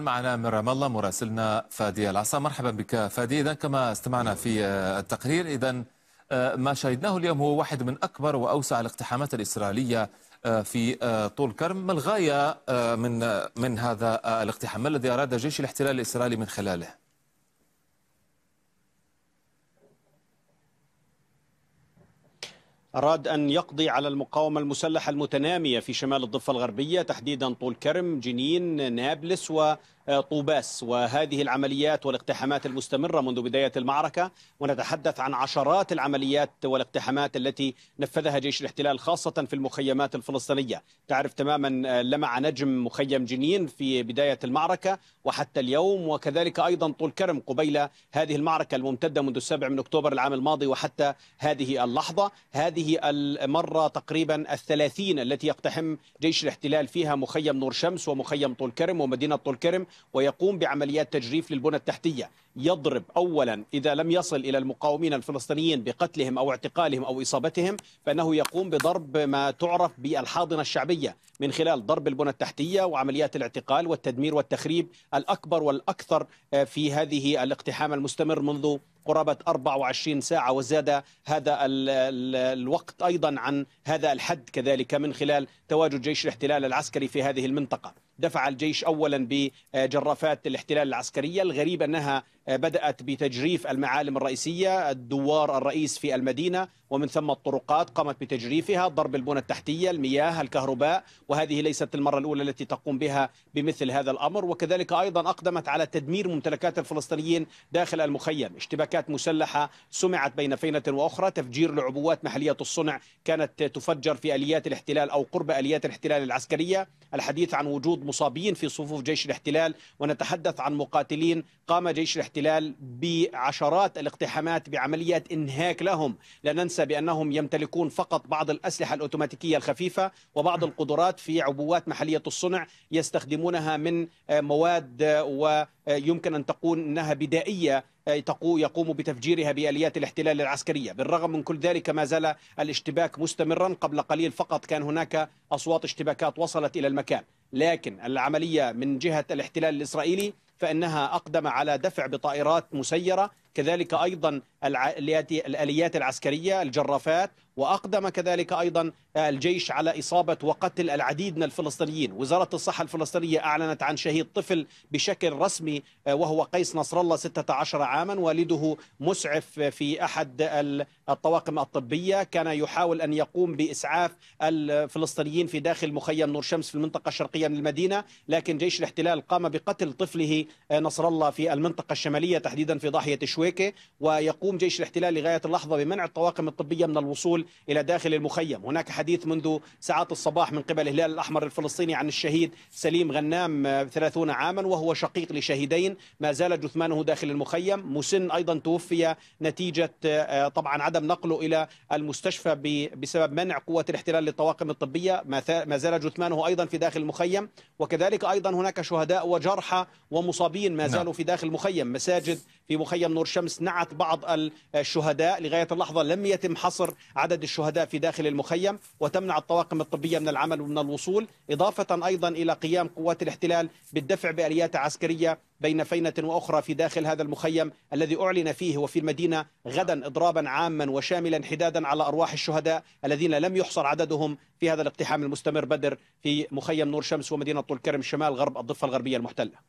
معنا من رام الله مراسلنا فادي العصا مرحبا بك فادي إذا كما استمعنا في آه، التقرير إذا آه، ما شاهدناه اليوم هو واحد من أكبر وأوسع الاقتحامات الإسرائيلية آه، في طول كرم ما الغاية من من هذا الاقتحام ما الذي أراد جيش الاحتلال الإسرائيلي من خلاله أراد أن يقضي على المقاومة المسلحة المتنامية في شمال الضفة الغربية تحديدا طول كرم جنين نابلس و آه، طوباس وهذه العمليات والاقتحامات المستمرة منذ بداية المعركة ونتحدث عن عشرات العمليات والاقتحامات التي نفذها جيش الاحتلال خاصة في المخيمات الفلسطينية تعرف تماما آه، لمع نجم مخيم جنين في بداية المعركة وحتى اليوم وكذلك أيضا طول كرم قبيل هذه المعركة الممتدة منذ السابع من أكتوبر العام الماضي وحتى هذه اللحظة هذه المرة تقريبا الثلاثين التي يقتحم جيش الاحتلال فيها مخيم نور شمس ومخيم طول كرم ومدينة طول كرم ويقوم بعمليات تجريف للبنى التحتية يضرب أولا إذا لم يصل إلى المقاومين الفلسطينيين بقتلهم أو اعتقالهم أو إصابتهم فإنه يقوم بضرب ما تعرف بالحاضنة الشعبية من خلال ضرب البنى التحتية وعمليات الاعتقال والتدمير والتخريب الأكبر والأكثر آه، في هذه الاقتحام المستمر منذ قرابة 24 ساعة وزاد هذا الوقت أيضا عن هذا الحد كذلك من خلال تواجد جيش الاحتلال العسكري في هذه المنطقة دفع الجيش أولا بجرافات الاحتلال العسكرية الغريب أنها بدأت بتجريف المعالم الرئيسية الدوار الرئيس في المدينة ومن ثم الطرقات قامت بتجريفها ضرب البنى التحتية المياه الكهرباء وهذه ليست المرة الأولى التي تقوم بها بمثل هذا الأمر وكذلك أيضا أقدمت على تدمير ممتلكات الفلسطينيين داخل المخيم اشتباك حركات مسلحة سمعت بين فينة وأخرى تفجير لعبوات محلية الصنع كانت تفجر في أليات الاحتلال أو قرب أليات الاحتلال العسكرية الحديث عن وجود مصابين في صفوف جيش الاحتلال ونتحدث عن مقاتلين قام جيش الاحتلال بعشرات الاقتحامات بعمليات إنهاك لهم لا ننسى بأنهم يمتلكون فقط بعض الأسلحة الأوتوماتيكية الخفيفة وبعض القدرات في عبوات محلية الصنع يستخدمونها من مواد ويمكن أن تكون أنها بدائية يقوم بتفجيرها بآليات الاحتلال العسكرية بالرغم من كل ذلك ما زال الاشتباك مستمرا قبل قليل فقط كان هناك أصوات اشتباكات وصلت إلى المكان لكن العملية من جهة الاحتلال الإسرائيلي فإنها أقدم على دفع بطائرات مسيرة كذلك أيضا الآليات العسكرية الجرافات وأقدم كذلك أيضا الجيش على إصابة وقتل العديد من الفلسطينيين وزارة الصحة الفلسطينية أعلنت عن شهيد طفل بشكل رسمي آه، وهو قيس نصر الله 16 عاما والده مسعف في أحد الطواقم الطبية كان يحاول أن يقوم بإسعاف الفلسطينيين في داخل مخيم نور شمس في المنطقة الشرقية من المدينة لكن جيش الاحتلال قام بقتل طفله آه، نصر الله في المنطقة الشمالية تحديدا في ضاحية شوي شويكة ويقوم جيش الاحتلال لغاية اللحظة بمنع الطواقم الطبية من الوصول إلى داخل المخيم هناك حديث منذ ساعات الصباح من قبل الهلال الأحمر الفلسطيني عن الشهيد سليم غنام 30 آه، عاما وهو شقيق لشهيدين ما زال جثمانه داخل المخيم مسن أيضا توفي نتيجة آه، آه، طبعا عدم نقله إلى المستشفى بسبب منع قوة الاحتلال للطواقم الطبية ما زال جثمانه أيضا في داخل المخيم وكذلك أيضا هناك شهداء وجرحى ومصابين ما نعم. زالوا في داخل المخيم مساجد في مخيم نور الشمس نعت بعض الشهداء لغاية اللحظة لم يتم حصر عدد الشهداء في داخل المخيم وتمنع الطواقم الطبية من العمل ومن الوصول إضافة أيضا إلى قيام قوات الاحتلال بالدفع بآليات عسكرية بين فينة وأخرى في داخل هذا المخيم الذي أعلن فيه وفي المدينة غدا إضرابا عاما وشاملا حدادا على أرواح الشهداء الذين لم يحصر عددهم في هذا الاقتحام المستمر بدر في مخيم نور شمس ومدينة طول كرم شمال غرب الضفة الغربية المحتلة